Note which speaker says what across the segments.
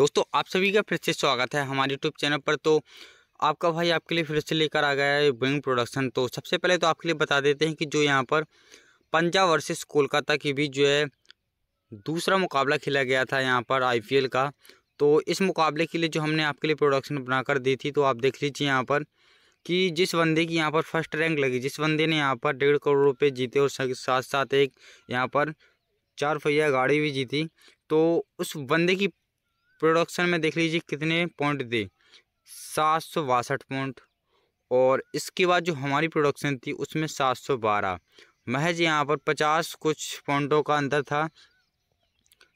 Speaker 1: दोस्तों आप सभी का फिर से स्वागत है हमारे यूट्यूब चैनल पर तो आपका भाई आपके लिए फिर से लेकर आ गया है विंग प्रोडक्शन तो सबसे पहले तो आपके लिए बता देते हैं कि जो यहाँ पर पंजाब वर्सेस कोलकाता की भी जो है दूसरा मुकाबला खेला गया था यहाँ पर आई का तो इस मुकाबले के लिए जो हमने आपके लिए प्रोडक्शन बनाकर दी थी तो आप देख लीजिए यहाँ पर कि जिस बंदे की यहाँ पर फर्स्ट रैंक लगी जिस बंदे ने यहाँ पर डेढ़ करोड़ रुपये जीते और साथ साथ एक यहाँ पर चार पहिया गाड़ी भी जीती तो उस बंदे की प्रोडक्शन में देख लीजिए कितने पॉइंट दे सात सौ बासठ पॉइंट और इसके बाद जो हमारी प्रोडक्शन थी उसमें सात सौ बारह महज यहाँ पर पचास कुछ पॉइंटों का अंतर था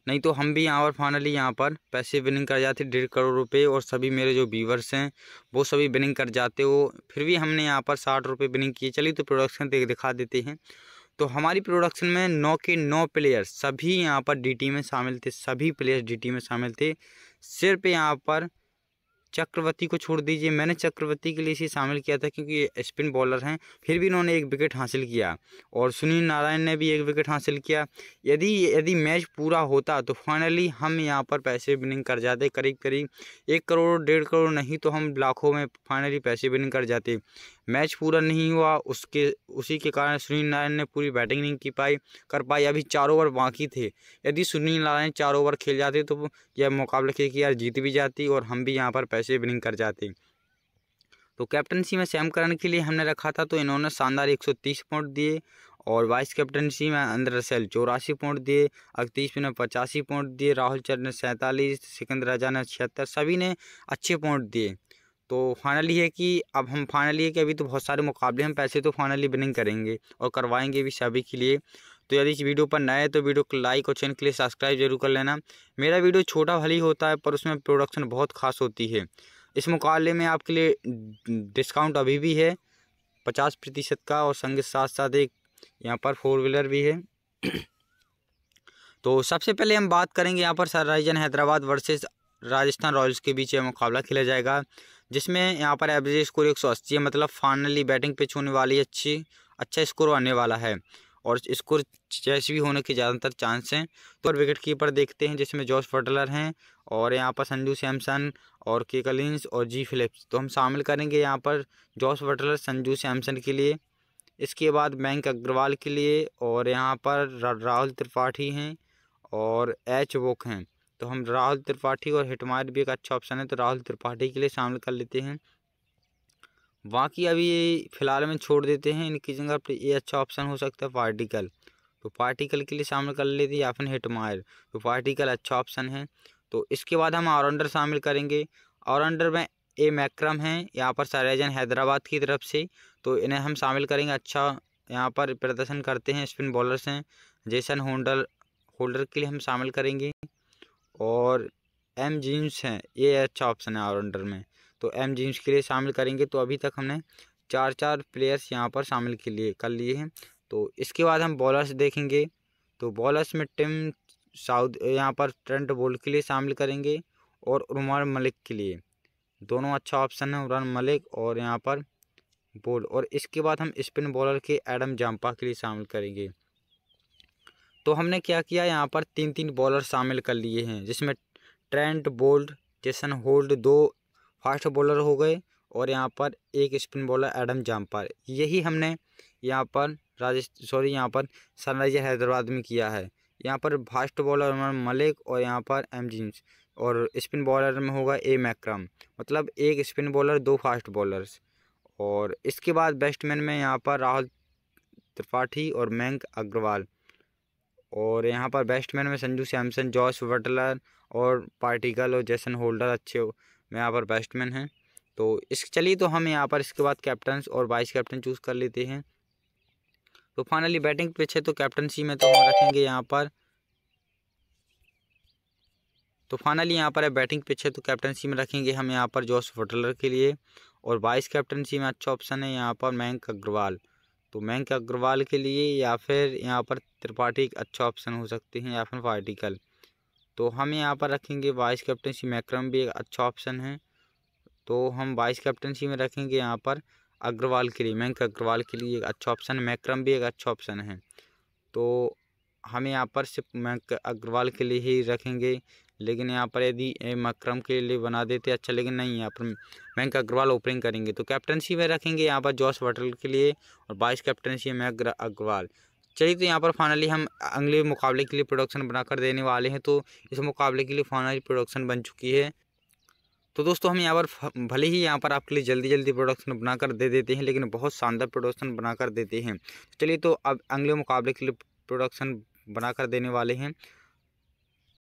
Speaker 1: नहीं तो हम भी यहाँ पर फाइनली यहाँ पर पैसे विनिंग कर जाते डेढ़ करोड़ रुपए और सभी मेरे जो व्यूवर्स हैं वो सभी विनिंग कर जाते हो फिर भी हमने यहाँ पर साठ रुपये विनिंग किए चलिए तो प्रोडक्शन देख दिखा देते हैं तो हमारी प्रोडक्शन में नौ के नौ प्लेयर सभी यहाँ पर डीटी में शामिल थे सभी प्लेयर्स डीटी में शामिल थे सिर्फ यहाँ पर चक्रवर्ती को छोड़ दीजिए मैंने चक्रवर्ती के लिए इसे शामिल किया था क्योंकि ये स्पिन बॉलर हैं फिर भी इन्होंने एक विकेट हासिल किया और सुनील नारायण ने भी एक विकेट हासिल किया यदि यदि मैच पूरा होता तो फाइनली हम यहाँ पर पैसे विनिंग कर जाते करीब करीब एक करोड़ डेढ़ करोड़ नहीं तो हम लाखों में फाइनली पैसे विनिंग कर जाते मैच पूरा नहीं हुआ उसके उसी के कारण सुनील नारायण ने पूरी बैटिंग नहीं की पाई कर पाई अभी चार ओवर बाकी थे यदि सुनील नारायण चार ओवर खेल जाते तो यह मुकाबला खेल कि यार जीत भी जाती और हम भी यहाँ पर पैसे विनिंग कर जाते तो कैप्टनसी में सैम करण के लिए हमने रखा था तो इन्होंने शानदार 130 पॉइंट दिए और वाइस कैप्टनसी में अंदर रसैल चौरासी पॉइंट दिए अगतीस ने पचासी पॉइंट दिए राहुल चंद ने सैंतालीस सिकंदर राजा ने छिहत्तर सभी ने अच्छे पॉइंट दिए तो फाइनली है कि अब हम फाइनली है कि अभी तो बहुत सारे मुकाबले हम पैसे तो फाइनली विनिंग करेंगे और करवाएंगे भी सभी के लिए तो यदि इस वीडियो पर नए हैं तो वीडियो को लाइक और चैनल के लिए सब्सक्राइब जरूर कर लेना मेरा वीडियो छोटा भली होता है पर उसमें प्रोडक्शन बहुत खास होती है इस मुकाबले में आपके लिए डिस्काउंट अभी भी है पचास प्रतिशत का और संग साथ साथ एक यहाँ पर फोर व्हीलर भी है तो सबसे पहले हम बात करेंगे यहाँ पर Sunrisers Hyderabad versus Rajasthan Royals के बीच यह मुकाबला खेला जाएगा जिसमें यहाँ पर एवरेज स्कोर एक सौ अस्सी है मतलब फाइनली बैटिंग पिच होने वाली अच्छी अच्छा स्कोर आने वाला है और स्कोर चेस भी होने के ज़्यादातर चांस हैं तो विकेट कीपर देखते हैं जिसमें जॉस फटलर हैं और यहाँ पर संजू सैमसन और के कलिंस और जी फिलिप्स तो हम शामिल करेंगे यहाँ पर जॉस फटलर संजू सैमसन के लिए इसके बाद बैंक अग्रवाल के लिए और यहाँ पर राहुल त्रिपाठी हैं और एच वोक हैं तो हम राहुल त्रिपाठी और हिटमायर भी एक अच्छा ऑप्शन है तो राहुल त्रिपाठी के लिए शामिल कर लेते हैं बाकी अभी ये फिलहाल में छोड़ देते हैं इनकी जगह पर ये अच्छा ऑप्शन हो सकता है पार्टिकल तो पार्टिकल के लिए शामिल कर लेते हैं या फिर हिटमायर तो पार्टिकल अच्छा ऑप्शन है तो इसके बाद हम ऑलराउंडर शामिल करेंगे ऑलराउंडर में ए मैक्रम हैं यहाँ पर सरेजन हैदराबाद की तरफ से तो इन्हें हम शामिल करेंगे अच्छा यहाँ पर प्रदर्शन करते हैं स्पिन बॉलर्स हैं जेसन होल्डर होल्डर के लिए हम शामिल करेंगे और एम जीन्स हैं ये अच्छा ऑप्शन है ऑलराउंडर में तो एम जीन्स के लिए शामिल करेंगे तो अभी तक हमने चार चार प्लेयर्स यहाँ पर शामिल के लिए कर लिए हैं तो इसके बाद हम बॉलर्स देखेंगे तो बॉलर्स में टिम साउथ यहाँ पर ट्रेंट बोल्ट के लिए शामिल करेंगे और उमर मलिक के लिए दोनों अच्छा ऑप्शन है उमरान मलिक और यहाँ पर बोल और इसके बाद हम स्पिन बॉलर के एडम जाम्पा के लिए शामिल करेंगे तो हमने क्या किया यहाँ पर तीन तीन बॉलर शामिल कर लिए हैं जिसमें ट्रेंट बोल्ड जेसन होल्ड दो फास्ट बॉलर हो गए और यहाँ पर एक स्पिन बॉलर एडम जाम्पर यही हमने यहाँ पर राजेश सॉरी यहाँ पर सनराइजर हैदराबाद में किया है यहाँ पर फास्ट बॉलर उमर मलिक और यहाँ पर एम जीम्स और स्पिन बॉलर में होगा ए मैक्रम मतलब एक स्पिन बॉलर दो फास्ट बॉलर्स और इसके बाद बैट्समैन में यहाँ पर राहुल त्रिपाठी और मैंक अग्रवाल और यहाँ पर बैट्समैन में संजू सैमसन जॉस वटलर और पार्टिकल और जैसन होल्डर अच्छे हो में यहाँ पर बैट्समैन हैं तो इस चलिए तो हम यहाँ पर इसके बाद कैप्टन और वाइस कैप्टन चूज़ कर लेते हैं तो फाइनली बैटिंग पीछे तो कैप्टनसी में तो हम रखेंगे यहाँ पर तो फाइनली यहाँ पर है बैटिंग पीछे तो कैप्टनसी में रखेंगे हम यहाँ पर जॉस वटलर के लिए और वाइस कैप्टनसी में अच्छा ऑप्शन है यहाँ पर मयंक अग्रवाल तो मैंक अग्रवाल के लिए या फिर यहाँ पर त्रिपाठी एक अच्छा ऑप्शन हो सकते हैं या फिर वार्टिकल तो हम यहाँ पर रखेंगे वाइस कैप्टनशी मैक्रम भी एक अच्छा ऑप्शन है तो हम वाइस कैप्टनशी में रखेंगे यहाँ पर अग्रवाल के लिए मैंक अग्रवाल के लिए एक अच्छा ऑप्शन मैक्रम भी एक अच्छा ऑप्शन है तो हम यहाँ पर सिर्फ अग्रवाल के लिए ही रखेंगे लेकिन यहाँ पर यदि मक्रम के लिए बना देते अच्छा लेकिन नहीं यहाँ पर मैंक अग्रवाल ओपनिंग करेंगे तो कैप्टनसी में रखेंगे यहाँ पर जॉस वटल के लिए और बाइस कैप्टनसी मैक अग्रवाल चलिए तो यहाँ पर फाइनली हम अगले मुकाबले के लिए प्रोडक्शन बनाकर देने वाले हैं तो इस मुकाबले के लिए फाइनली प्रोडक्शन बन चुकी है तो दोस्तों हम यहाँ पर भले ही यहाँ पर आपके लिए जल्दी जल्दी प्रोडक्शन बनाकर दे देते हैं लेकिन बहुत शानदार प्रोडक्शन बनाकर देते हैं चलिए तो अब अगले मुकाबले के लिए प्रोडक्शन बनाकर देने वाले हैं